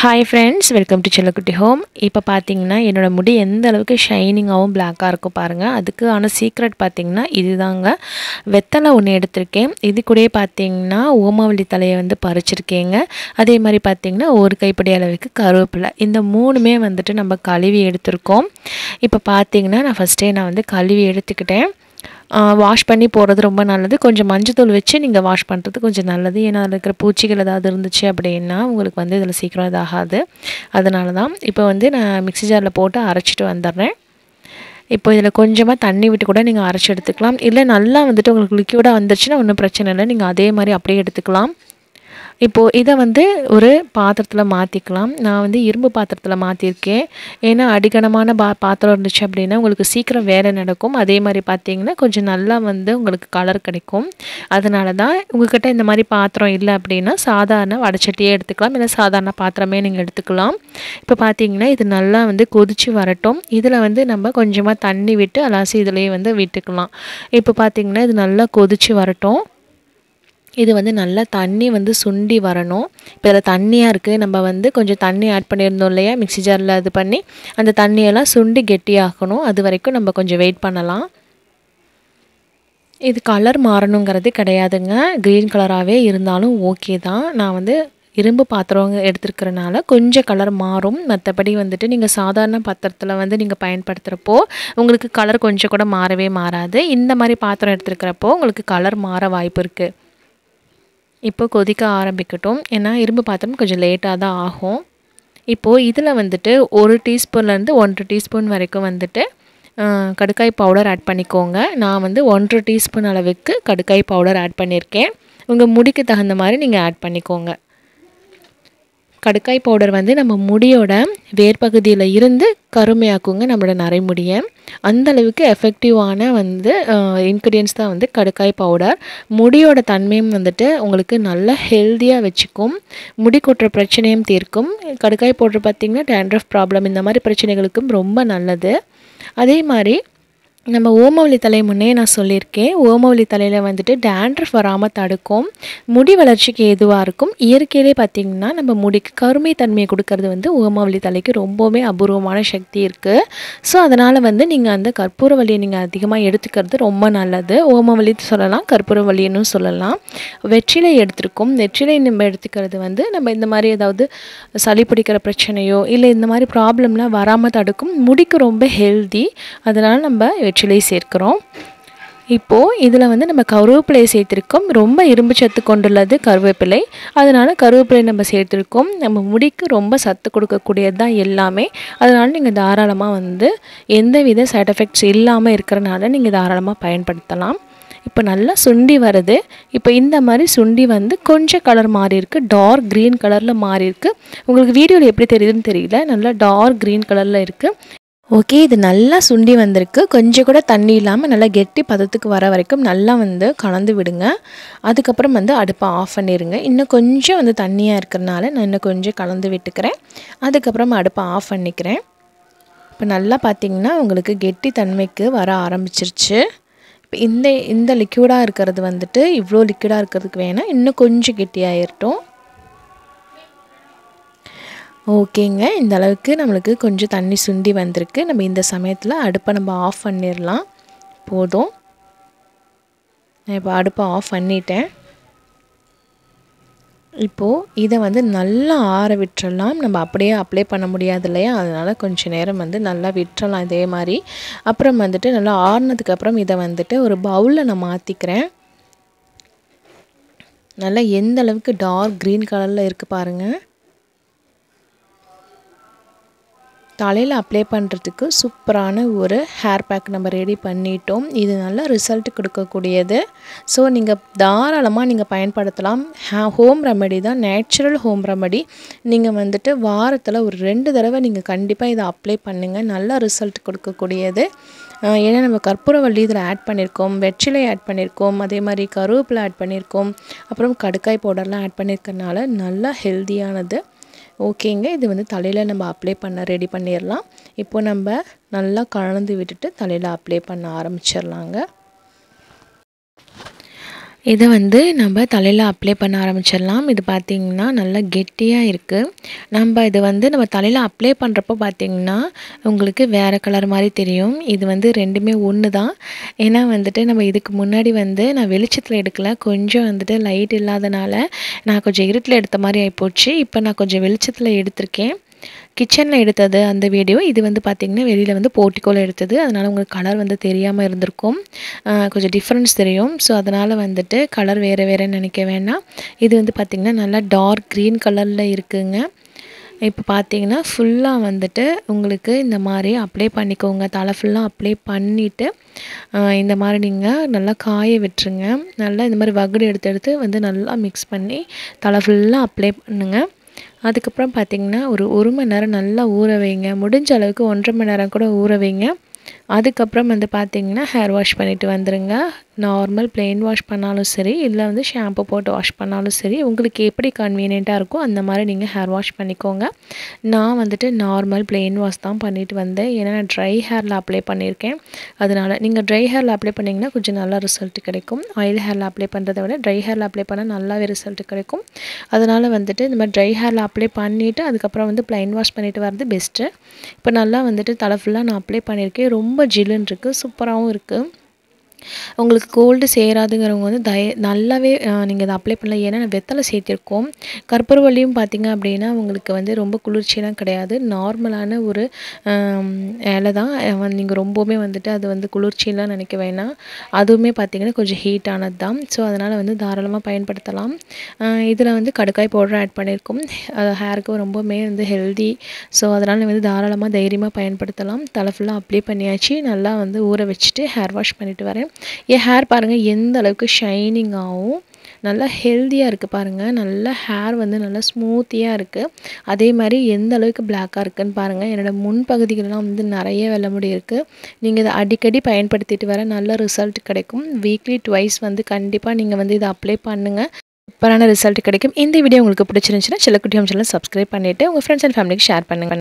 hi friends welcome to Chellakutty home இப்போ பார்த்தீங்கன்னா என்னோடய முடி எந்த அளவுக்கு ஷைனிங்காகவும் பிளாக்காக இருக்கும் பாருங்கள் அதுக்கு ஆனால் சீக்ரெட் பார்த்திங்கன்னா இதுதாங்க வெத்தலை ஒன்று எடுத்திருக்கேன் இது கூட பார்த்திங்கன்னா ஓமாவளி தலையை வந்து பறிச்சிருக்கேங்க அதே மாதிரி பார்த்திங்கன்னா ஒரு கைப்படி அளவுக்கு கருவேப்பிலை இந்த மூணுமே வந்துட்டு நம்ம கழுவி எடுத்திருக்கோம் இப்போ பார்த்திங்கன்னா நான் ஃபஸ்ட்டே நான் வந்து கழுவி எடுத்துக்கிட்டேன் வாஷ் பண்ணி போடுறது ரொம்ப நல்லது கொஞ்சம் மஞ்சத்தூள் வச்சு நீங்கள் வாஷ் பண்ணுறது கொஞ்சம் நல்லது ஏன்னா அதில் இருக்கிற பூச்சிகள் ஏதாவது இருந்துச்சு அப்படின்னா உங்களுக்கு வந்து இதில் சீக்கிரம் இதாகாது அதனால தான் இப்போ வந்து நான் மிக்சி ஜாரில் போட்டு அரைச்சிட்டு வந்துடுறேன் இப்போ இதில் கொஞ்சமாக தண்ணி விட்டு கூட நீங்கள் அரைச்சி எடுத்துக்கலாம் இல்லை நல்லா வந்துட்டு உங்களுக்கு லிக்யூடாக வந்துருச்சுன்னா ஒன்றும் பிரச்சனை இல்லை நீங்கள் அதே மாதிரி அப்படியே எடுத்துக்கலாம் இப்போது இதை வந்து ஒரு பாத்திரத்தில் மாற்றிக்கலாம் நான் வந்து இரும்பு பாத்திரத்தில் மாற்றிருக்கேன் ஏன்னா அடிக்கணமான பா பாத்திரம் இருந்துச்சு அப்படின்னா உங்களுக்கு சீக்கிரம் வேலை நடக்கும் அதே மாதிரி பார்த்தீங்கன்னா கொஞ்சம் நல்லா வந்து உங்களுக்கு கலர் கிடைக்கும் அதனால தான் உங்கள்கிட்ட இந்த மாதிரி பாத்திரம் இல்லை அப்படின்னா சாதாரண வடைச்சட்டியே எடுத்துக்கலாம் இல்லை சாதாரண பாத்திரமே நீங்கள் எடுத்துக்கலாம் இப்போ பார்த்தீங்கன்னா இது நல்லா வந்து கொதித்து வரட்டும் இதில் வந்து நம்ம கொஞ்சமாக தண்ணி விட்டு அலாசி இதிலேயே வந்து விட்டுக்கலாம் இப்போ பார்த்திங்கன்னா இது நல்லா கொதித்து வரட்டும் இது வந்து நல்லா தண்ணி வந்து சுண்டி வரணும் இப்போ இதில் தண்ணியாக இருக்குது நம்ம வந்து கொஞ்சம் தண்ணி ஆட் பண்ணியிருந்தோம் இல்லையா மிக்சி ஜாரில் இது பண்ணி அந்த தண்ணியெல்லாம் சுண்டி கெட்டியாகணும் அது வரைக்கும் நம்ம கொஞ்சம் வெயிட் பண்ணலாம் இது கலர் மாறணுங்கிறது கிடையாதுங்க க்ரீன் கலராகவே இருந்தாலும் ஓகே தான் நான் வந்து இரும்பு பாத்திரம் எடுத்துருக்கிறனால கொஞ்சம் கலர் மாறும் மற்றபடி வந்துட்டு நீங்கள் சாதாரண பாத்திரத்தில் வந்து நீங்கள் பயன்படுத்துகிறப்போ உங்களுக்கு கலர் கொஞ்சம் கூட மாறவே மாறாது இந்த மாதிரி பாத்திரம் எடுத்துருக்கிறப்போ உங்களுக்கு கலர் மாற வாய்ப்பு இருக்குது இப்போ கொதிக்க ஆரம்பிக்கட்டும் ஏன்னா இரும்பு பாத்திரம் கொஞ்சம் லேட்டாக தான் ஆகும் இப்போது இதில் வந்துட்டு ஒரு டீஸ்பூன்லேருந்து ஒன்றரை டீஸ்பூன் வரைக்கும் வந்துட்டு கடுக்காய் பவுடர் ஆட் பண்ணிக்கோங்க நான் வந்து ஒன்றரை டீஸ்பூன் அளவுக்கு கடுக்காய் பவுடர் ஆட் பண்ணியிருக்கேன் உங்கள் முடிக்கு தகுந்த மாதிரி நீங்கள் ஆட் பண்ணிக்கோங்க கடுக்காய் பவுடர் வந்து நம்ம முடியோட வேர்பகுதியில் இருந்து கருமையாக்குங்க நம்மளோட நரைமுடியை அந்தளவுக்கு எஃபெக்டிவான வந்து இன்க்ரீடியன்ஸ் தான் வந்து கடுக்காய் பவுடர் முடியோட தன்மையும் வந்துட்டு உங்களுக்கு நல்ல ஹெல்த்தியாக வச்சுக்கும் முடி கொட்டுற பிரச்சனையும் தீர்க்கும் கடுக்காய் பவுடர் பார்த்திங்கன்னா டேண்ட்ரஃப் ப்ராப்ளம் இந்த மாதிரி பிரச்சனைகளுக்கும் ரொம்ப நல்லது அதே மாதிரி நம்ம ஓமவழி தலை முன்னே நான் சொல்லியிருக்கேன் ஓமவல்லி தலையில் வந்துட்டு டேண்ட்ரஃப் வராமல் தடுக்கும் முடி வளர்ச்சிக்கு எதுவாக இருக்கும் இயற்கையிலே பார்த்திங்கன்னா நம்ம முடிக்கு கருமை தன்மையை கொடுக்கறது வந்து ஓமவழி தலைக்கு ரொம்பவுமே அபூர்வமான சக்தி இருக்குது ஸோ அதனால் வந்து நீங்கள் அந்த கற்பூர வழியை நீங்கள் அதிகமாக எடுத்துக்கிறது ரொம்ப நல்லது ஓமவழி சொல்லலாம் கற்பூர கற்பூரவல்லின்னு சொல்லலாம் வெற்றிலை எடுத்துருக்கும் வெற்றிலை நம்ம எடுத்துக்கிறது வந்து நம்ம இந்த மாதிரி ஏதாவது சளி பிடிக்கிற பிரச்சனையோ இல்லை இந்த மாதிரி ப்ராப்ளம்லாம் வராமல் தடுக்கும் முடிக்கு ரொம்ப ஹெல்தி அதனால் நம்ம வெற்றி ஆக்சுவலி சேர்க்குறோம் இப்போது இதில் வந்து நம்ம கருவேப்பிலையை சேர்த்துருக்கோம் ரொம்ப இரும்பு சத்து கொண்டுள்ளது கருவேப்பிலை அதனால் கருவேப்பிலை நம்ம சேர்த்துருக்கோம் நம்ம முடிக்கு ரொம்ப சத்து கொடுக்கக்கூடியது தான் எல்லாமே அதனால் நீங்கள் தாராளமாக வந்து எந்த வித சைட் எஃபெக்ட்ஸ் இல்லாமல் இருக்கிறனால நீங்கள் தாராளமாக பயன்படுத்தலாம் இப்போ நல்லா சுண்டி வருது இப்போ இந்த மாதிரி சுண்டி வந்து கொஞ்சம் கலர் மாறி இருக்குது டார்க் க்ரீன் கலரில் மாறி இருக்குது உங்களுக்கு வீடியோவில் எப்படி தெரியுதுன்னு தெரியல நல்லா டார்க் க்ரீன் கலரில் இருக்குது ஓகே இது நல்லா சுண்டி வந்திருக்கு கொஞ்சம் கூட தண்ணி இல்லாமல் நல்லா கெட்டி பதத்துக்கு வர வரைக்கும் நல்லா வந்து கலந்து விடுங்க அதுக்கப்புறம் வந்து அடுப்பை ஆஃப் பண்ணிடுங்க இன்னும் கொஞ்சம் வந்து தண்ணியாக இருக்கிறனால நான் இன்னும் கொஞ்சம் கலந்து விட்டுக்கிறேன் அதுக்கப்புறம் அடுப்பை ஆஃப் பண்ணிக்கிறேன் இப்போ நல்லா பார்த்தீங்கன்னா உங்களுக்கு கெட்டி தன்மைக்கு வர ஆரம்பிச்சிருச்சு இப்போ இந்த இந்த லிக்யூடாக இருக்கிறது வந்துட்டு இவ்வளோ லிக்யூடாக இருக்கிறதுக்கு வேணால் இன்னும் கொஞ்சம் கெட்டியாகிட்டோம் ஓகேங்க இந்த அளவுக்கு நம்மளுக்கு கொஞ்சம் தண்ணி சுண்டி வந்திருக்கு நம்ம இந்த சமயத்தில் அடுப்பை நம்ம ஆஃப் பண்ணிடலாம் போதும் நான் இப்போ அடுப்பை ஆஃப் பண்ணிட்டேன் இப்போது இதை வந்து நல்லா ஆற விட்டுறலாம் நம்ம அப்படியே அப்ளை பண்ண முடியாது இல்லையா அதனால் கொஞ்சம் நேரம் வந்து நல்லா விட்டுறலாம் இதே மாதிரி அப்புறம் வந்துட்டு நல்லா ஆறினதுக்கப்புறம் இதை வந்துட்டு ஒரு பவுலில் நான் மாற்றிக்கிறேன் நல்லா எந்த அளவுக்கு டார்க் க்ரீன் கலரில் இருக்குது பாருங்கள் தலையில் அப்ளை பண்ணுறதுக்கு சூப்பரான ஒரு ஹேர் பேக் நம்ம ரெடி பண்ணிட்டோம் இது நல்ல ரிசல்ட் கொடுக்கக்கூடியது ஸோ நீங்கள் தாராளமாக நீங்கள் பயன்படுத்தலாம் ஹோம் ரெமடி தான் நேச்சுரல் ஹோம் ரெமடி நீங்கள் வந்துட்டு வாரத்தில் ஒரு ரெண்டு தடவை நீங்கள் கண்டிப்பாக இதை அப்ளை பண்ணுங்கள் நல்ல ரிசல்ட் கொடுக்கக்கூடியது ஏன்னா நம்ம கற்பூரவள்ளி இதில் ஆட் பண்ணியிருக்கோம் வெற்றிலை ஆட் பண்ணியிருக்கோம் அதே மாதிரி கருவேப்பிலை ஆட் பண்ணியிருக்கோம் அப்புறம் கடுக்காய் பவுடர்லாம் ஆட் பண்ணியிருக்கனால நல்லா ஹெல்த்தியானது ஓகேங்க இது வந்து தலையில் நம்ம அப்ளை பண்ண ரெடி பண்ணிடலாம் இப்போ நம்ம நல்லா கலந்து விட்டுட்டு தலையில் அப்ளை பண்ண ஆரம்பிச்சிடலாங்க இதை வந்து நம்ம தலையில் அப்ளை பண்ண ஆரம்பிச்சிடலாம் இது பார்த்திங்கன்னா நல்லா கெட்டியாக இருக்குது நம்ம இது வந்து நம்ம தலையில் அப்ளை பண்ணுறப்போ பார்த்திங்கன்னா உங்களுக்கு வேறு கலர் மாதிரி தெரியும் இது வந்து ரெண்டுமே ஒன்று தான் ஏன்னா வந்துட்டு நம்ம இதுக்கு முன்னாடி வந்து நான் வெளிச்சத்தில் எடுக்கல கொஞ்சம் வந்துட்டு லைட் இல்லாதனால நான் கொஞ்சம் இருட்டில் எடுத்த மாதிரி ஆகிப்போச்சு இப்போ நான் கொஞ்சம் வெளிச்சத்தில் எடுத்திருக்கேன் கிச்சனில் எடுத்தது அந்த வீடியோ இது வந்து பார்த்திங்கன்னா வெளியில் வந்து போட்டிக்கோல் எடுத்தது அதனால் உங்களுக்கு கலர் வந்து தெரியாமல் இருந்திருக்கும் கொஞ்சம் டிஃப்ரென்ஸ் தெரியும் ஸோ அதனால் வந்துட்டு கலர் வேறு வேறு நினைக்க இது வந்து பார்த்திங்கன்னா நல்லா டார்க் க்ரீன் கலரில் இருக்குங்க இப்போ பார்த்தீங்கன்னா ஃபுல்லாக வந்துட்டு உங்களுக்கு இந்த மாதிரி அப்ளை பண்ணிக்கோங்க தலை ஃபுல்லாக அப்ளை பண்ணிவிட்டு இந்த மாதிரி நீங்கள் நல்லா காய விட்டுருங்க நல்லா இந்த மாதிரி வகுடு எடுத்து எடுத்து வந்து நல்லா மிக்ஸ் பண்ணி தலை ஃபுல்லாக அப்ளை பண்ணுங்கள் அதுக்கப்புறம் பார்த்திங்கன்னா ஒரு ஒரு மணி நேரம் நல்லா ஊற வைங்க முடிஞ்ச அளவுக்கு ஒன்றரை மணி நேரம் கூட ஊற வைங்க அதுக்கப்புறம் வந்து பார்த்திங்கன்னா ஹேர் வாஷ் பண்ணிவிட்டு வந்துடுங்க நார்மல் பிளெயின் வாஷ் பண்ணாலும் சரி இல்லை வந்து ஷாம்பு போட்டு வாஷ் பண்ணாலும் சரி உங்களுக்கு எப்படி கன்வீனியண்ட்டாக இருக்கோ அந்த மாதிரி நீங்கள் ஹேர் வாஷ் பண்ணிக்கோங்க நான் வந்துட்டு நார்மல் பிளெயின் வாஷ் தான் பண்ணிட்டு வந்தேன் ஏன்னா நான் ட்ரை ஹேரில் அப்ளை பண்ணியிருக்கேன் அதனால் நீங்கள் ட்ரை ஹேரில் அப்ளை பண்ணிங்கன்னா கொஞ்சம் நல்லா ரிசல்ட் கிடைக்கும் ஆயில் ஹேரில் அப்ளை பண்ணுறதை விட ட்ரை ஹேரில் அப்ளை பண்ணால் நல்லாவே ரிசல்ட் கிடைக்கும் அதனால் வந்துட்டு இந்த மாதிரி ட்ரை ஹேரில் அப்ளை பண்ணிவிட்டு அதுக்கப்புறம் வந்து பிளைன் வாஷ் பண்ணிவிட்டு வர்றது பெஸ்ட்டு இப்போ நல்லா வந்துட்டு தலை ஃபுல்லாக நான் அப்ளை பண்ணியிருக்கேன் ரொம்ப ஜில்லுன்னு இருக்குது சூப்பராகவும் இருக்குது உங்களுக்கு கோல்டு சேராதுங்கிறவங்க வந்து தய நல்லாவே நீங்கள் இதை அப்ளை பண்ணலாம் ஏன்னா வெத்தலை சேர்த்துருக்கோம் கற்பூரவள்ளியும் பார்த்திங்க அப்படின்னா உங்களுக்கு வந்து ரொம்ப குளிர்ச்சியெலாம் கிடையாது நார்மலான ஒரு இலை தான் நீங்கள் ரொம்பவுமே வந்துட்டு அது வந்து குளிர்ச்சியெலாம் நினைக்க வேணாம் அதுவுமே பார்த்திங்கன்னா கொஞ்சம் ஹீட் ஆனது தான் ஸோ அதனால் வந்து தாராளமாக பயன்படுத்தலாம் இதில் வந்து கடுக்காய் பவுடர் ஆட் பண்ணியிருக்கோம் அது ஹேருக்கு ரொம்பவுமே வந்து ஹெல்தி ஸோ அதனால் வந்து தாராளமாக தைரியமாக பயன்படுத்தலாம் தலை ஃபுல்லாக அப்ளை பண்ணியாச்சு நல்லா வந்து ஊற வச்சுட்டு ஹேர் வாஷ் பண்ணிவிட்டு வரேன் என் ஹேர் பாருங்கள் எந்த அளவுக்கு ஷைனிங் ஆகும் நல்லா ஹெல்த்தியாக இருக்குது பாருங்கள் நல்லா ஹேர் வந்து நல்லா ஸ்மூத்தியாக இருக்குது அதே மாதிரி எந்த அளவுக்கு பிளாக்காக இருக்குதுன்னு பாருங்கள் என்னோடய முன்பகுதிகளெலாம் வந்து நிறைய வெள்ள முடி இருக்குது நீங்கள் இதை அடிக்கடி பயன்படுத்திட்டு வர நல்ல ரிசல்ட் கிடைக்கும் வீக்லி ட்வைஸ் வந்து கண்டிப்பாக நீங்கள் வந்து இதை அப்ளை பண்ணுங்கள் சூப்பரான ரிசல்ட் கிடைக்கும் இந்த வீடியோ உங்களுக்கு பிடிச்சிருந்துச்சுன்னா சில குட்டி அம்சம் சப்ஸ்கிரைப் பண்ணிவிட்டு உங்கள் ஃப்ரெண்ட்ஸ் அண்ட் ஃபேமிலிக்கு ஷேர் பண்ணுங்கள்